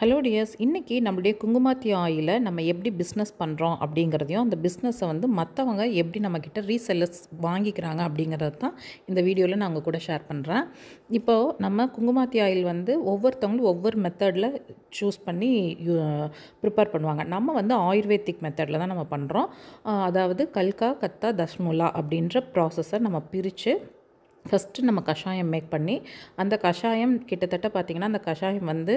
hello tears இன்றைக்கி நம்மளுடைய குங்குமாத்தி ஆயில நம்ம எப்படி பிஸ்னஸ் பண்ணுறோம் அப்படிங்கிறதையும் அந்த பிஸ்னஸை வந்து மற்றவங்க எப்படி நம்மக்கிட்ட ரீசெல்லர்ஸ் வாங்கிக்கிறாங்க அப்படிங்கிறது தான் இந்த வீடியோவில் நான் உங்கள் கூட ஷேர் பண்ணுறேன் இப்போது நம்ம குங்குமாத்தி ஆயில் வந்து ஒவ்வொருத்தவங்களும் ஒவ்வொரு மெத்தடில் சூஸ் பண்ணி ப்ரிப்பேர் பண்ணுவாங்க நம்ம வந்து ஆயுர்வேதிக் மெத்தடில் தான் நம்ம பண்ணுறோம் அதாவது கல்கா கத்தா தஷ்முலா அப்படின்ற ப்ராசஸை நம்ம பிரித்து ஃபஸ்ட்டு நம்ம கஷாயம் மேக் பண்ணி அந்த கஷாயம் கிட்டத்தட்ட பார்த்திங்கன்னா அந்த கஷாயம் வந்து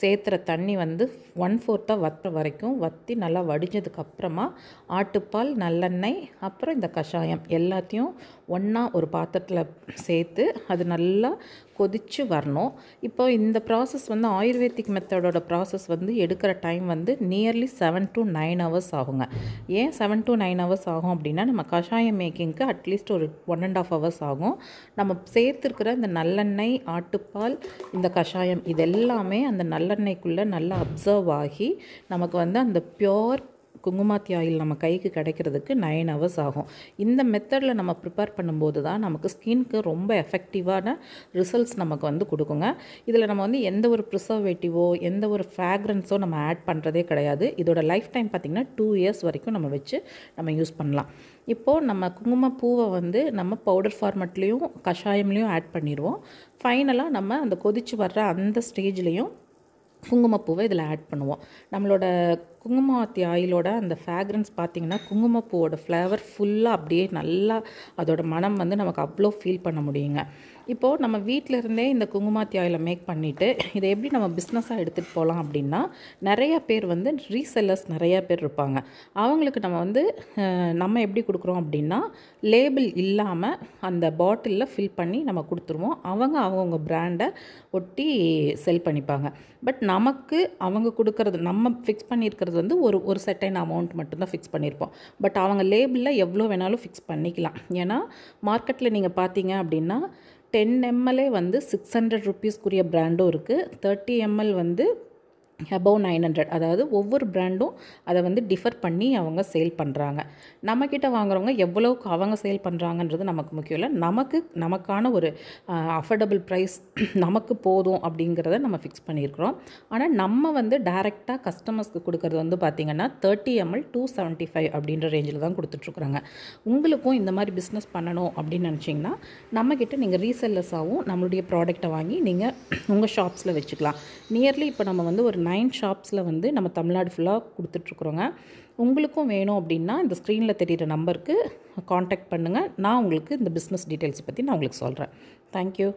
சேர்த்துற தண்ணி வந்து ஒன் ஃபோர்த்தாக வத்துற வரைக்கும் வற்றி நல்லா வடிஞ்சதுக்கப்புறமா ஆட்டுப்பால் நல்லெண்ணெய் அப்புறம் இந்த கஷாயம் எல்லாத்தையும் ஒன்றா ஒரு பாத்திரத்தில் சேர்த்து அது நல்லா கொதித்து வரணும் இப்போ இந்த ப்ராசஸ் வந்து ஆயுர்வேதிக் மெத்தடோட ப்ராசஸ் வந்து எடுக்கிற டைம் வந்து nearly seven to nine hours ஆகுங்க ஏன் செவன் டு நைன் ஹவர்ஸ் ஆகும் அப்படின்னா நம்ம கஷாயம் மேக்கிங்க்கு அட்லீஸ்ட் ஒரு ஒன் அண்ட் ஆஃப் ஹவர்ஸ் ஆகும் நம்ம சேர்த்துருக்கிற இந்த நல்லெண்ணெய் ஆட்டுப்பால் இந்த கஷாயம் இதெல்லாமே அந்த நல்லெண்ணெய்க்குள்ளே நல்லா அப்சர்வ் ஆகி நமக்கு வந்து அந்த பியோர் குங்குமாத்தியாயில் ஆயில் நம்ம கைக்கு கிடைக்கிறதுக்கு நைன் ஹவர்ஸ் ஆகும் இந்த மெத்தடில் நம்ம ப்ரிப்பேர் பண்ணும்போது தான் நமக்கு ஸ்கின்க்கு ரொம்ப எஃபெக்டிவான ரிசல்ட்ஸ் நமக்கு வந்து கொடுக்குங்க இதில் நம்ம வந்து எந்த ஒரு ப்ரிசர்வேட்டிவோ எந்த ஒரு ஃப்ராக்ரன்ஸோ நம்ம ஆட் பண்ணுறதே கிடையாது இதோட லைஃப் டைம் பார்த்திங்கன்னா டூ இயர்ஸ் வரைக்கும் நம்ம வச்சு நம்ம யூஸ் பண்ணலாம் இப்போது நம்ம குங்கும பூவை வந்து நம்ம பவுடர் ஃபார்மெட்லேயும் கஷாயம்லேயும் ஆட் பண்ணிடுவோம் ஃபைனலாக நம்ம அந்த கொதித்து வர்ற அந்த ஸ்டேஜ்லேயும் குங்குமப்பூவை இதில் ஆட் பண்ணுவோம் நம்மளோட குங்குமாவத்தி ஆயிலோட அந்த ஃப்ராக்ரன்ஸ் பார்த்திங்கன்னா குங்குமப்பூவோட ஃப்ளேவர் ஃபுல்லாக அப்படியே நல்லா அதோடய மனம் வந்து நமக்கு அவ்வளோ ஃபீல் பண்ண முடியுங்க இப்போது நம்ம வீட்டில் இருந்தே இந்த குங்குமாத்தி ஆயிலை மேக் பண்ணிவிட்டு இதை எப்படி நம்ம பிஸ்னஸாக எடுத்துகிட்டு போகலாம் அப்படின்னா நிறையா பேர் வந்து ரீசெல்லர்ஸ் நிறையா பேர் இருப்பாங்க அவங்களுக்கு நம்ம வந்து நம்ம எப்படி கொடுக்குறோம் அப்படின்னா லேபிள் இல்லாமல் அந்த பாட்டிலில் ஃபில் பண்ணி நம்ம கொடுத்துருவோம் அவங்க அவங்கவுங்க ப்ராண்டை ஒட்டி செல் பண்ணிப்பாங்க பட் நமக்கு அவங்க கொடுக்கறது நம்ம ஃபிக்ஸ் பண்ணியிருக்கிறது வந்து ஒரு ஒரு செட்டைன் அமௌண்ட் மட்டும்தான் ஃபிக்ஸ் பண்ணியிருப்போம் பட் அவங்க லேபிளில் எவ்வளோ வேணாலும் ஃபிக்ஸ் பண்ணிக்கலாம் ஏன்னா மார்க்கெட்டில் நீங்கள் பார்த்தீங்க அப்படின்னா டென் எம்எல்ஏ வந்து சிக்ஸ் ஹண்ட்ரட் ருப்பீஸ்க்குரிய பிராண்டும் இருக்குது தேர்ட்டி எம்எல் வந்து அபவ் நைன் ஹண்ட்ரட் அதாவது ஒவ்வொரு ப்ராண்டும் அதை வந்து டிஃபர் பண்ணி அவங்க சேல் பண்ணுறாங்க நம்மக்கிட்ட வாங்குறவங்க எவ்வளோக்கு அவங்க சேல் பண்ணுறாங்கன்றது நமக்கு முக்கியம் இல்லை நமக்கு நமக்கான ஒரு அஃபோர்டபுள் ப்ரைஸ் நமக்கு போதும் அப்படிங்கிறத நம்ம ஃபிக்ஸ் பண்ணியிருக்கிறோம் ஆனால் நம்ம வந்து டைரெக்டாக கஸ்டமர்ஸ்க்கு கொடுக்குறது வந்து பார்த்திங்கன்னா thirty ML to seventy five அப்படின்ற ரேஞ்சில் தான் கொடுத்துட்ருக்குறாங்க உங்களுக்கும் இந்த மாதிரி பிஸ்னஸ் பண்ணணும் அப்படின்னு நினச்சிங்கன்னா நம்மக்கிட்ட நீங்கள் ரீசெல்லர்ஸாகவும் நம்மளுடைய ப்ராடக்டை வாங்கி நீங்கள் உங்கள் ஷாப்ஸில் வச்சுக்கலாம் நியர்லி இப்போ நம்ம வந்து ஒரு நைன் ஷாப்ஸில் வந்து நம்ம தமிழ்நாடு ஃபுல்லாக கொடுத்துட்ருக்குறோங்க உங்களுக்கும் வேணும் அப்படின்னா இந்த ஸ்க்ரீனில் தெரிகிற நம்பருக்கு காண்டாக்ட் பண்ணுங்கள் நான் உங்களுக்கு இந்த பிஸ்னஸ் டீட்டெயில்ஸை பற்றி நான் உங்களுக்கு சொல்கிறேன் தேங்க்யூ